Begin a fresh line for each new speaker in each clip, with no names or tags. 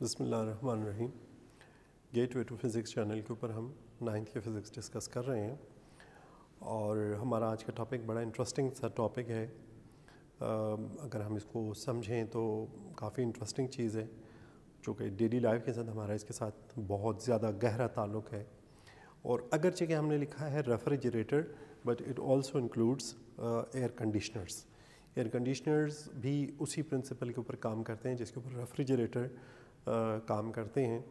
बसमीम gateway to physics channel के ऊपर हम नाइन्थ के फ़िज़िक्स डिस्कस कर रहे हैं और हमारा आज का टॉपिक बड़ा इंटरेस्टिंग सा टॉपिक है अगर हम इसको समझें तो काफ़ी इंटरेस्टिंग चीज़ है चूँकि डेली लाइफ के साथ हमारा इसके साथ बहुत ज़्यादा गहरा ताल्लुक़ है और अगरचे कि हमने लिखा है refrigerator but it also includes air conditioners air conditioners भी उसी प्रिंसिपल के ऊपर काम करते हैं जिसके ऊपर रेफ्रिजरेटर काम करते हैं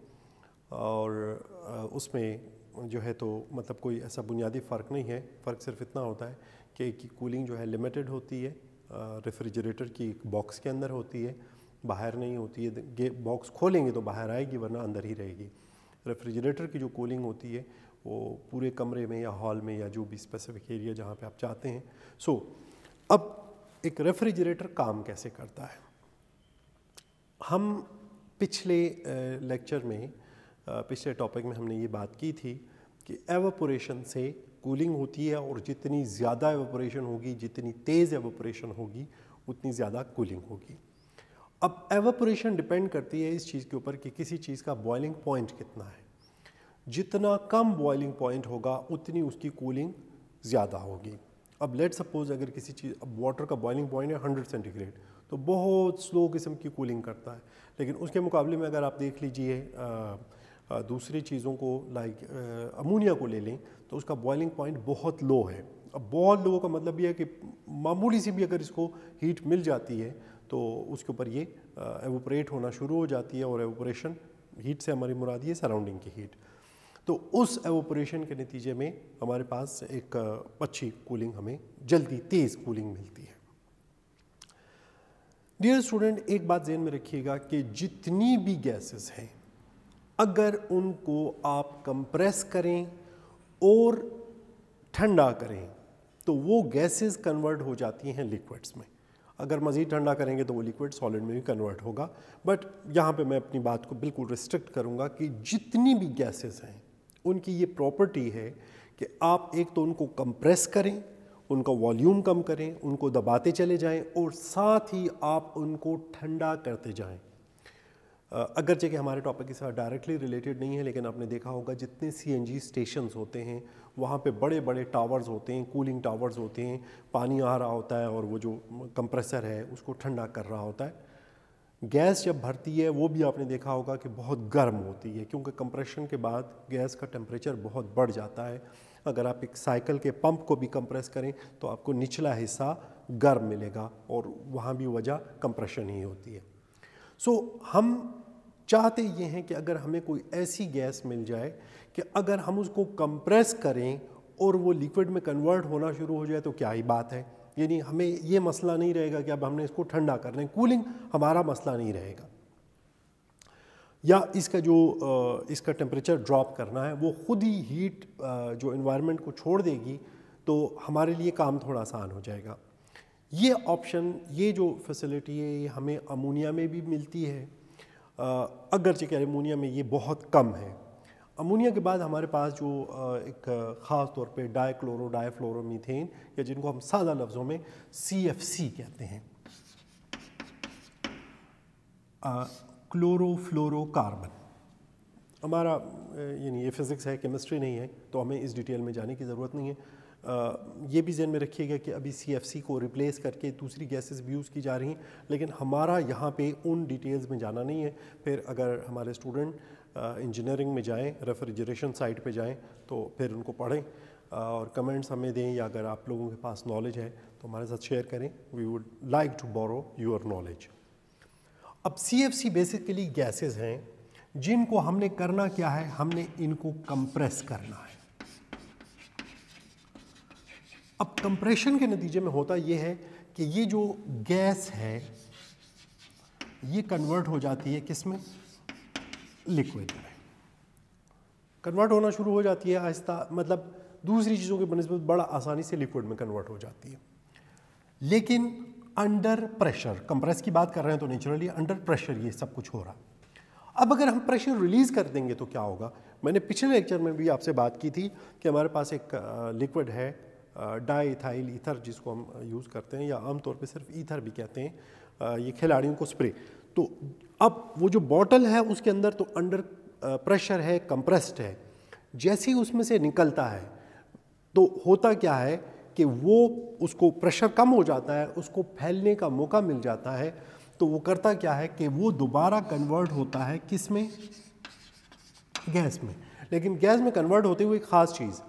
और उसमें जो है तो मतलब कोई ऐसा बुनियादी फ़र्क नहीं है फ़र्क सिर्फ इतना होता है कि एक की कूलिंग जो है लिमिटेड होती है रेफ्रिजरेटर की एक बॉक्स के अंदर होती है बाहर नहीं होती है बॉक्स खोलेंगे तो बाहर आएगी वरना अंदर ही रहेगी रेफ्रिजरेटर की जो कूलिंग होती है वो पूरे कमरे में या हॉल में या जो भी स्पेसिफिक एरिया जहाँ पे आप चाहते हैं सो so, अब एक रेफ्रिजरेटर काम कैसे करता है हम पिछले लेक्चर में पिछले टॉपिक में हमने ये बात की थी कि एवोपोरेशन से कूलिंग होती है और जितनी ज़्यादा एवोपोरेशन होगी जितनी तेज़ एवोपोरेशन होगी उतनी ज़्यादा कूलिंग होगी अब एवोपोरेशन डिपेंड करती है इस चीज़ के ऊपर कि किसी चीज़ का बॉइलिंग पॉइंट कितना है जितना कम बॉइलिंग पॉइंट होगा उतनी उसकी कूलिंग ज़्यादा होगी अब लेट सपोज अगर किसी चीज़ अब वाटर का बॉइलिंग पॉइंट है हंड्रेड सेंटीग्रेड तो बहुत स्लो किस्म की कूलिंग करता है लेकिन उसके मुकाबले में अगर आप देख लीजिए दूसरी चीज़ों को लाइक अमोनिया को ले लें तो उसका बॉइलिंग पॉइंट बहुत लो है अब बहुत लो का मतलब यह है कि मामूली सी भी अगर इसको हीट मिल जाती है तो उसके ऊपर ये एवोपरेट होना शुरू हो जाती है और एवोपरेशन हीट से हमारी मुराद ये सराउंडिंग की हीट तो उस एवोपोरेशन के नतीजे में हमारे पास एक अच्छी कूलिंग हमें जल्दी तेज़ कूलिंग मिलती है डियर स्टूडेंट एक बात जहन में रखिएगा कि जितनी भी गैसेस हैं अगर उनको आप कंप्रेस करें और ठंडा करें तो वो गैसेस कन्वर्ट हो जाती हैं लिक्विड्स में अगर मज़ीद ठंडा करेंगे तो वो लिक्विड सॉलिड में भी कन्वर्ट होगा बट यहाँ पे मैं अपनी बात को बिल्कुल रिस्ट्रिक्ट करूँगा कि जितनी भी गैसेस हैं उनकी ये प्रॉपर्टी है कि आप एक तो उनको कंप्रेस करें उनका वॉल्यूम कम करें उनको दबाते चले जाएं और साथ ही आप उनको ठंडा करते जाएं अगरचे जगह हमारे टॉपिक के साथ डायरेक्टली रिलेटेड नहीं है लेकिन आपने देखा होगा जितने सी एन जी स्टेशंस होते हैं वहाँ पे बड़े बड़े टावर्स होते हैं कूलिंग टावर्स होते हैं पानी आ रहा होता है और वो जो कंप्रेसर है उसको ठंडा कर रहा होता है गैस जब भरती है वो भी आपने देखा होगा कि बहुत गर्म होती है क्योंकि कंप्रेशन के बाद गैस का टेम्परेचर बहुत बढ़ जाता है अगर आप एक साइकिल के पंप को भी कंप्रेस करें तो आपको निचला हिस्सा गर्म मिलेगा और वहाँ भी वजह कंप्रेशन ही होती है सो so, हम चाहते ये हैं कि अगर हमें कोई ऐसी गैस मिल जाए कि अगर हम उसको कंप्रेस करें और वो लिक्विड में कन्वर्ट होना शुरू हो जाए तो क्या ही बात है यानी हमें ये मसला नहीं रहेगा कि अब हमने इसको ठंडा कर लें कूलिंग हमारा मसला नहीं रहेगा या इसका जो इसका टेम्परेचर ड्रॉप करना है वो खुद ही हीट जो इन्वायरमेंट को छोड़ देगी तो हमारे लिए काम थोड़ा आसान हो जाएगा ये ऑप्शन ये जो फैसिलिटी है ये हमें अमोनिया में भी मिलती है अगरचे कि अमोनिया में ये बहुत कम है अमोनिया के बाद हमारे पास जो एक ख़ास तौर पे डायक्लोरो डायफ्लोरोमीथेन या जिनको हम सादा लफ्ज़ों में सी कहते हैं क्लोरोफ्लोरोकार्बन हमारा यानी ये फिज़िक्स है केमिस्ट्री नहीं है तो हमें इस डिटेल में जाने की ज़रूरत नहीं है आ, ये भी जहन में रखिएगा कि अभी सी को रिप्लेस करके दूसरी गैसेस भी यूज़ की जा रही हैं लेकिन हमारा यहाँ पे उन डिटेल्स में जाना नहीं है फिर अगर हमारे स्टूडेंट इंजीनियरिंग में जाएं रेफ्रिजरेशन साइट पे जाएं तो फिर उनको पढ़ें और कमेंट्स हमें दें या अगर आप लोगों के पास नॉलेज है तो हमारे साथ शेयर करें we would like to borrow your knowledge अब C F C basically gases हैं जिनको हमने करना क्या है हमने इनको कंप्रेस करना है अब कंप्रेशन के नतीजे में होता ये है कि ये जो गैस है ये कन्वर्ट हो जाती है किसमें लिक्विड में कन्वर्ट होना शुरू हो जाती है आहिस्ता मतलब दूसरी चीज़ों के बनस्बत बड़ा आसानी से लिक्विड में कन्वर्ट हो जाती है लेकिन अंडर प्रेशर कंप्रेस की बात कर रहे हैं तो नेचुरली अंडर प्रेशर ये सब कुछ हो रहा है अब अगर हम प्रेशर रिलीज़ कर देंगे तो क्या होगा मैंने पिछले लेक्चर में भी आपसे बात की थी कि हमारे पास एक लिक्विड है डाईथाइल ईथर जिसको हम यूज़ करते हैं या आमतौर पर सिर्फ ईथर भी कहते हैं ये खिलाड़ियों को स्प्रे तो अब वो जो बॉटल है उसके अंदर तो अंडर प्रेशर है कंप्रेस्ड है जैसे ही उसमें से निकलता है तो होता क्या है कि वो उसको प्रेशर कम हो जाता है उसको फैलने का मौका मिल जाता है तो वो करता क्या है कि वो दोबारा कन्वर्ट होता है किस में गैस में लेकिन गैस में कन्वर्ट होते हुए एक ख़ास चीज़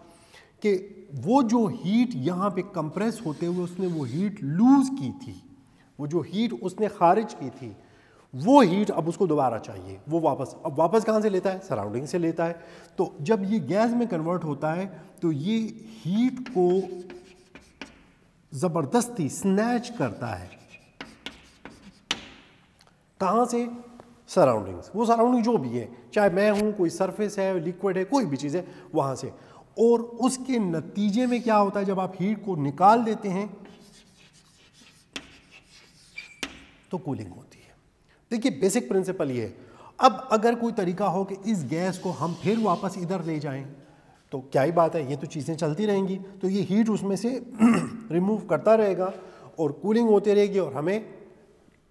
कि वो जो हीट यहाँ पे कंप्रेस होते हुए उसने वो हीट लूज़ की थी वो जो हीट उसने खारिज की थी वो हीट अब उसको दोबारा चाहिए वो वापस अब वापस कहाँ से लेता है सराउंडिंग से लेता है तो जब ये गैस में कन्वर्ट होता है तो ये हीट को ज़बरदस्ती स्नैच करता है कहाँ से सराउंडिंग्स वो सराउंडिंग जो भी है चाहे मैं हूँ कोई सरफेस है लिक्विड है कोई भी चीज़ है वहाँ से और उसके नतीजे में क्या होता है जब आप हीट को निकाल देते हैं तो कूलिंग होती है देखिए बेसिक प्रिंसिपल ये है अब अगर कोई तरीका हो कि इस गैस को हम फिर वापस इधर ले जाएं तो क्या ही बात है ये तो चीज़ें चलती रहेंगी तो ये हीट उसमें से रिमूव करता रहेगा और कूलिंग होती रहेगी और हमें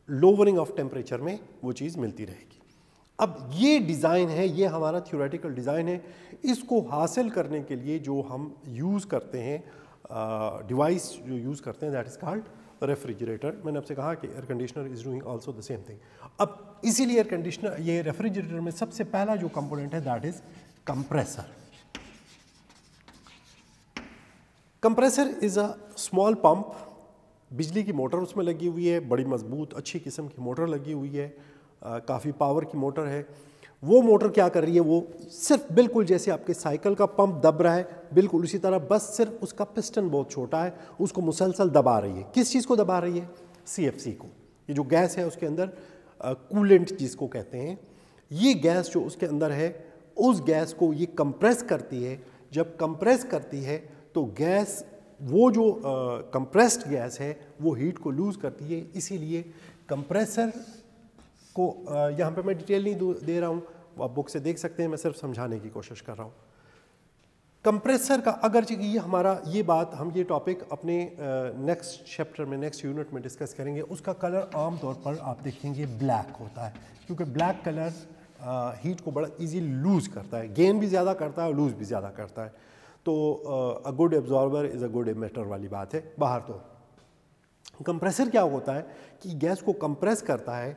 लोवरिंग ऑफ टेम्परेचर में वो चीज़ मिलती रहेगी अब ये डिज़ाइन है ये हमारा थ्योरेटिकल डिज़ाइन है इसको हासिल करने के लिए जो हम यूज़ करते हैं डिवाइस जो यूज़ करते हैं दैट इज़ कॉल्ड रेफ्रिजरेटर मैंने आपसे कहा कि air conditioner is doing also the same thing अब इसीलिए एयर कंडीशनर ये रेफ्रिजरेटर में सबसे पहला जो कंपोनेंट है that is compressor compressor is a small pump बिजली की मोटर उसमें लगी हुई है बड़ी मजबूत अच्छी किस्म की मोटर लगी हुई है काफ़ी पावर की मोटर है वो मोटर क्या कर रही है वो सिर्फ बिल्कुल जैसे आपके साइकिल का पंप दब रहा है बिल्कुल उसी तरह बस सिर्फ उसका पिस्टन बहुत छोटा है उसको मुसलसल दबा रही है किस चीज़ को दबा रही है सी को ये जो गैस है उसके अंदर कूलेंट जिसको कहते हैं ये गैस जो उसके अंदर है उस गैस को ये कंप्रेस करती है जब कंप्रेस करती है तो गैस वो जो कंप्रेस्ड गैस है वो हीट को लूज़ करती है इसीलिए कंप्रेसर इसको यहाँ पर मैं डिटेल नहीं दे रहा हूँ आप बुक से देख सकते हैं मैं सिर्फ समझाने की कोशिश कर रहा हूँ कंप्रेसर का अगर ये हमारा ये बात हम ये टॉपिक अपने नेक्स्ट चैप्टर में नेक्स्ट यूनिट में डिस्कस करेंगे उसका कलर आमतौर पर आप देखेंगे ब्लैक होता है क्योंकि ब्लैक कलर हीट को बड़ा इजी लूज़ करता है गेन भी ज़्यादा करता है और लूज़ भी ज़्यादा करता है तो a good absorber is a good emitter वाली बात है बाहर तो कंप्रेसर क्या होता है कि गैस को कंप्रेस करता है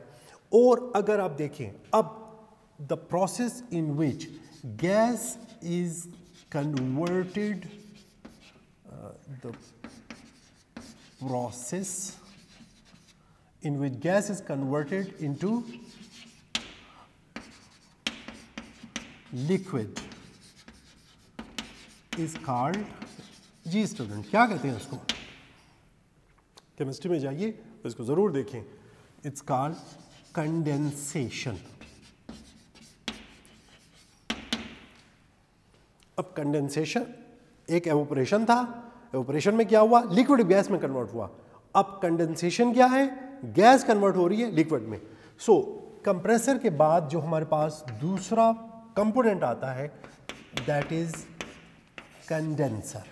और अगर आप देखें अब the process in which gas is converted the process in which gas is converted into liquid is called जी स्टूडेंट क्या कहते हैं उसको केमिस्ट्री में जाइए तो इसको ज़रूर देखें इट्स कार्ड कंडेंसेशन अब कंडेंसेशन एक एवोपरेशन था एवोपरेशन में क्या हुआ लिक्विड गैस में कन्वर्ट हुआ अब कंडेंसेशन क्या है गैस कन्वर्ट हो रही है लिक्विड में सो so, कंप्रेसर के बाद जो हमारे पास दूसरा कंपोनेंट आता है दैट इज कंडेंसर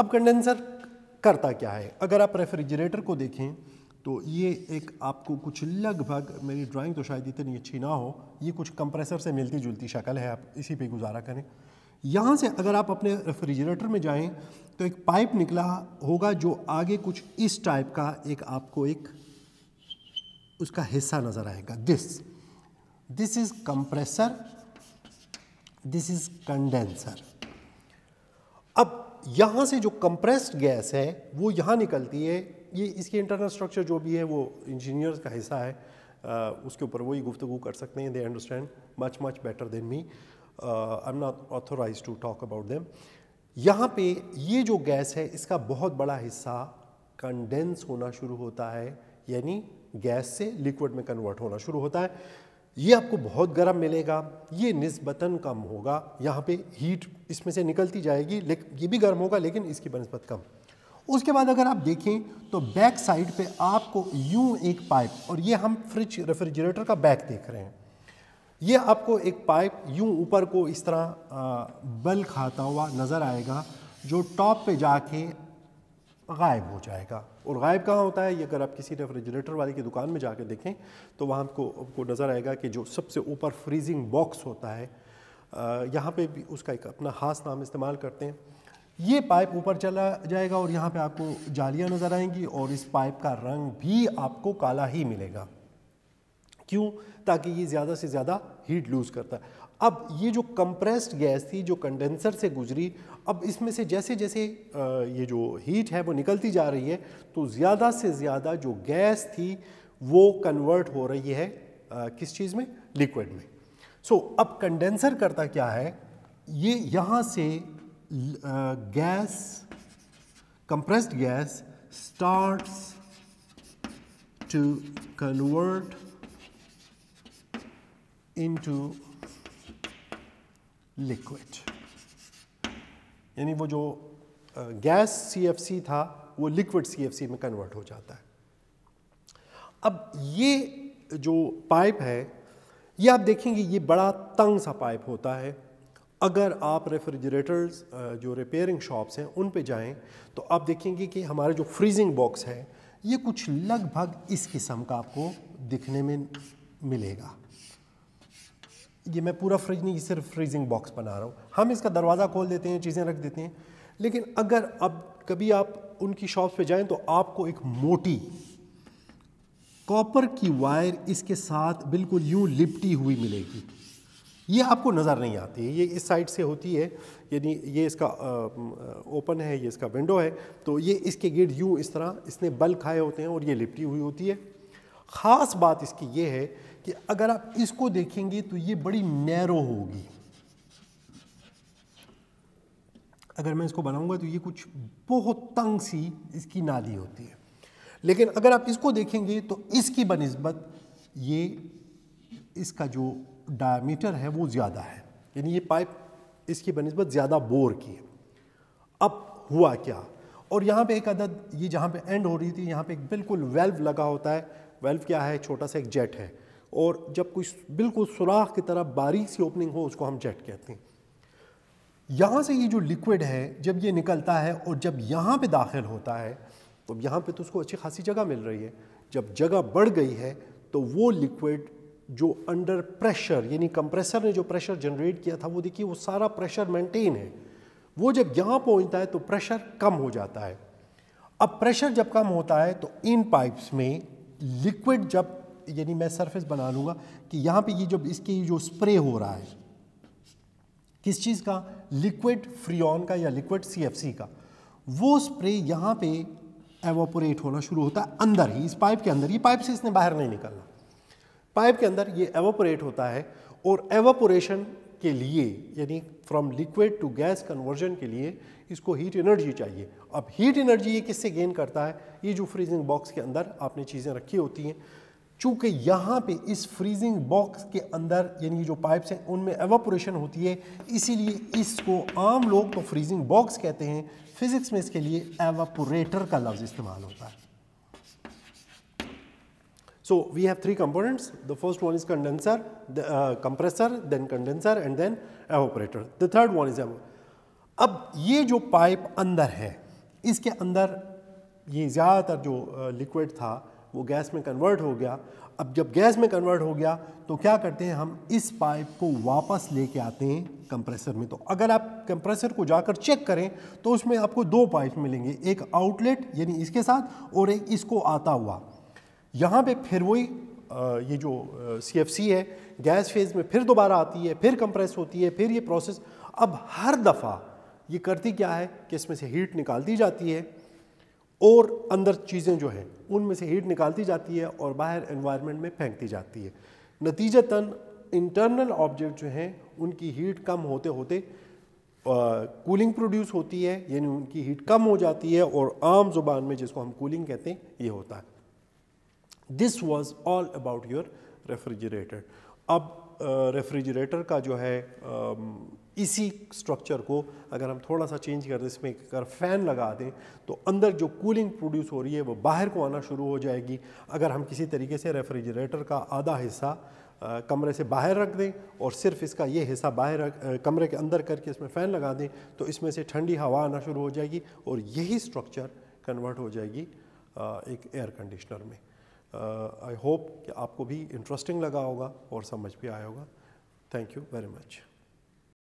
अब कंडेंसर करता क्या है अगर आप रेफ्रिजरेटर को देखें तो ये एक आपको कुछ लगभग मेरी ड्राइंग तो शायद इतनी अच्छी ना हो ये कुछ कंप्रेसर से मिलती जुलती शक्ल है आप इसी पे गुजारा करें यहाँ से अगर आप अपने रेफ्रिजरेटर में जाएं तो एक पाइप निकला होगा जो आगे कुछ इस टाइप का एक आपको एक उसका हिस्सा नज़र आएगा this this is compressor this is condenser अब यहाँ से जो कंप्रेस्ड गैस है वो यहाँ निकलती है ये इसकी इंटरनल स्ट्रक्चर जो भी है वो इंजीनियर्स का हिस्सा है आ, उसके ऊपर वही गुफ्तु कर सकते हैं they understand much much better than me I am not authorise to talk about them यहाँ पे ये जो गैस है इसका बहुत बड़ा हिस्सा कंडेंस होना शुरू होता है यानी गैस से लिक्विड में कन्वर्ट होना शुरू होता है ये आपको बहुत गर्म मिलेगा ये नस्बता कम होगा यहाँ पे हीट इसमें से निकलती जाएगी लेकिन ये भी गर्म होगा लेकिन इसकी बनस्बत कम उसके बाद अगर आप देखें तो बैक साइड पे आपको यूं एक पाइप और ये हम फ्रिज रेफ्रिजरेटर का बैक देख रहे हैं ये आपको एक पाइप यूं ऊपर को इस तरह बल खाता हुआ नज़र आएगा जो टॉप पे जाके गायब हो जाएगा और गायब कहाँ होता है ये अगर आप किसी रेफ्रिजरेटर वाले की दुकान में जाकर देखें तो वहाँ आपको आपको नज़र आएगा कि जो सबसे ऊपर फ्रीजिंग बॉक्स होता है यहाँ पे भी उसका एक अपना ख़ास नाम इस्तेमाल करते हैं ये पाइप ऊपर चला जाएगा और यहाँ पे आपको जालियाँ नज़र आएंगी और इस पाइप का रंग भी आपको काला ही मिलेगा क्यों ताकि ये ज़्यादा से ज़्यादा हीट लूज़ करता है अब ये जो कंप्रेस्ड गैस थी जो कंडेंसर से गुजरी अब इसमें से जैसे जैसे ये जो हीट है वो निकलती जा रही है तो ज़्यादा से ज़्यादा जो गैस थी वो कन्वर्ट हो रही है किस चीज़ में लिक्विड में सो so, अब कंडेंसर करता क्या है ये यहाँ से gas compressed gas starts to convert into liquid यानी वो जो गैस सीएफसी था वो लिक्विड सीएफसी में कन्वर्ट हो जाता है अब ये जो पाइप है ये आप देखेंगे ये बड़ा तंग सा पाइप होता है अगर आप रेफ्रिजरेटर्स जो रिपेयरिंग शॉप्स हैं उन पे जाएं तो आप देखेंगे कि हमारे जो फ्रीजिंग बॉक्स है ये कुछ लगभग इस किस्म का आपको दिखने में मिलेगा ये मैं पूरा फ्रिज नहीं सिर्फ फ्रीजिंग बॉक्स बना रहा हूँ हम इसका दरवाज़ा खोल देते हैं चीज़ें रख देते हैं लेकिन अगर अब कभी आप उनकी शॉप पे जाएं तो आपको एक मोटी कॉपर की वायर इसके साथ बिल्कुल यूँ लिपटी हुई मिलेगी ये आपको नज़र नहीं आती है ये इस साइड से होती है यानी ये इसका ओपन है ये इसका विंडो है तो ये इसके गेट यूँ इस तरह इसने बल खाए होते हैं और ये लिपटी हुई होती है ख़ास बात इसकी ये है कि अगर आप इसको देखेंगे तो ये बड़ी नैरो होगी अगर मैं इसको बनाऊंगा तो ये कुछ बहुत तंग सी इसकी नाली होती है लेकिन अगर आप इसको देखेंगे तो इसकी बनस्बत ये इसका जो डायमीटर है वो ज़्यादा है यानी ये पाइप इसकी बनस्बत ज़्यादा बोर की है अब हुआ क्या और यहाँ पे एक अदद ये जहाँ पे एंड हो रही थी यहाँ पे एक बिल्कुल वेल्व लगा होता है वेल्व क्या है छोटा सा एक जेट है और जब कोई बिल्कुल सुराख की तरह बारीक सी ओपनिंग हो उसको हम जेट कहते हैं यहाँ से ये जो लिक्विड है जब ये निकलता है और जब यहाँ पे दाखिल होता है तो यहाँ पे तो उसको अच्छी खासी जगह मिल रही है जब जगह बढ़ गई है तो वो लिक्विड जो अंडर प्रेशर यानी कंप्रेसर ने जो प्रेशर जनरेट किया था वो देखिए वो सारा प्रेशर मेंटेन है वो जब यहाँ पहुँचता है तो प्रेशर कम हो जाता है अब प्रेशर जब कम होता है तो इन पाइप्स में लिक्विड जब यानी मैं सरफेस बना लूँगा कि यहाँ पे ये जो इसके जो स्प्रे हो रहा है किस चीज़ का लिक्विड फ्रियन का या लिक्विड सी का वो स्प्रे यहाँ पे एवोपोरेट होना शुरू होता है अंदर ही इस पाइप के अंदर ये पाइप से इसने बाहर नहीं निकलना पाइप के अंदर ये एवोपोरेट होता है और एवोपोरेशन के लिए यानी from liquid to gas conversion के लिए इसको हीट एनर्जी चाहिए अब हीट एनर्जी ये किससे गेन करता है ये जो फ्रीजिंग बॉक्स के अंदर आपने चीज़ें रखी होती हैं चूंकि यहाँ पे इस फ्रीजिंग बॉक्स के अंदर यानी जो पाइप्स हैं उनमें एवोपोरेशन होती है इसीलिए इसको आम लोग तो फ्रीजिंग बॉक्स कहते हैं फिज़िक्स में इसके लिए एवोपोरेटर का लफ्ज़ इस्तेमाल होता है so we have three components the first one is condenser compressor then condenser and then evaporator the third one is evo अब ये जो पाइप अंदर है इसके अंदर ये ज़्यादातर जो लिक्विड uh, था वो गैस में कन्वर्ट हो गया अब जब गैस में कन्वर्ट हो गया तो क्या करते हैं हम इस पाइप को वापस लेके आते हैं कंप्रेसर में तो अगर आप कंप्रेसर को जाकर चेक करें तो उसमें आपको दो पाइप मिलेंगे एक आउटलेट यानी इसके साथ और एक इसको आता हुआ यहाँ पे फिर वही ये जो सी है गैस फेज़ में फिर दोबारा आती है फिर कंप्रेस होती है फिर ये प्रोसेस अब हर दफ़ा ये करती क्या है कि इसमें से हीट निकाल दी जाती है और अंदर चीज़ें जो हैं उनमें से हीट निकालती जाती है और बाहर एनवायरनमेंट में फेंकती जाती है नतीजतन इंटरनल ऑब्जेक्ट जो हैं उनकी हीट कम होते होते कूलिंग प्रोड्यूस होती है यानी उनकी हीट कम हो जाती है और आम जुबान में जिसको हम कूलिंग कहते हैं ये होता है this was all about your refrigerator अब रेफ्रिजरेटर का जो है इसी स्ट्रक्चर को अगर हम थोड़ा सा चेंज कर दें इसमें अगर फ़ैन लगा दें तो अंदर जो कूलिंग प्रोड्यूस हो रही है वो बाहर को आना शुरू हो जाएगी अगर हम किसी तरीके से रेफ्रिजरेटर का आधा हिस्सा कमरे से बाहर रख दें और सिर्फ इसका ये हिस्सा बाहर रख कमरे के अंदर करके इसमें फ़ैन लगा दें तो इसमें से ठंडी हवा आना शुरू हो जाएगी और यही स्ट्रक्चर कन्वर्ट हो जाएगी एक एयर कंडीशनर में आई uh, होप कि आपको भी इंटरेस्टिंग लगा होगा और समझ भी आया होगा थैंक यू वेरी मच